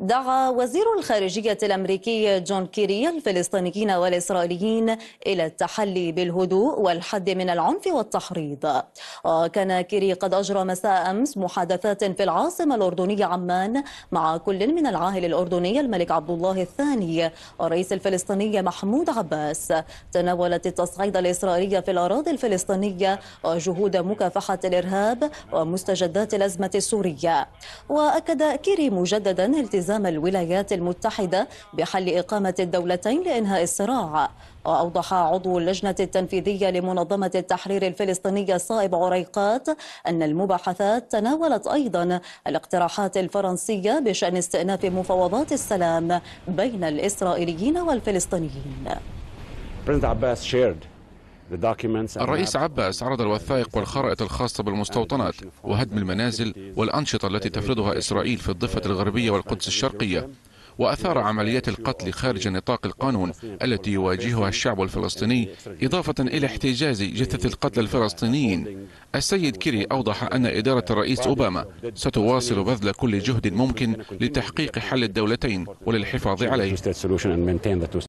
دعا وزير الخارجية الأمريكي جون كيري الفلسطينيين والإسرائيليين إلى التحلي بالهدوء والحد من العنف والتحريض وكان كيري قد أجرى مساء أمس محادثات في العاصمة الأردنية عمان مع كل من العاهل الأردني الملك عبد الله الثاني والرئيس الفلسطيني محمود عباس تناولت التصعيد الإسرائيلي في الأراضي الفلسطينية وجهود مكافحة الإرهاب ومستجدات الأزمة السورية وأكد كيري مجددا التزام التزام الولايات المتحدة بحل إقامة الدولتين لإنهاء الصراع وأوضح عضو اللجنة التنفيذية لمنظمة التحرير الفلسطينية صائب عريقات أن المباحثات تناولت أيضا الاقتراحات الفرنسية بشأن استئناف مفاوضات السلام بين الإسرائيليين والفلسطينيين. President Abbas shared الرئيس عباس عرض الوثائق والخرائط الخاصة بالمستوطنات وهدم المنازل والأنشطة التي تفرضها إسرائيل في الضفة الغربية والقدس الشرقية وأثار عمليات القتل خارج نطاق القانون التي يواجهها الشعب الفلسطيني إضافة إلى احتجاز جثث القتلى الفلسطينيين السيد كيري أوضح أن إدارة الرئيس أوباما ستواصل بذل كل جهد ممكن لتحقيق حل الدولتين وللحفاظ عليه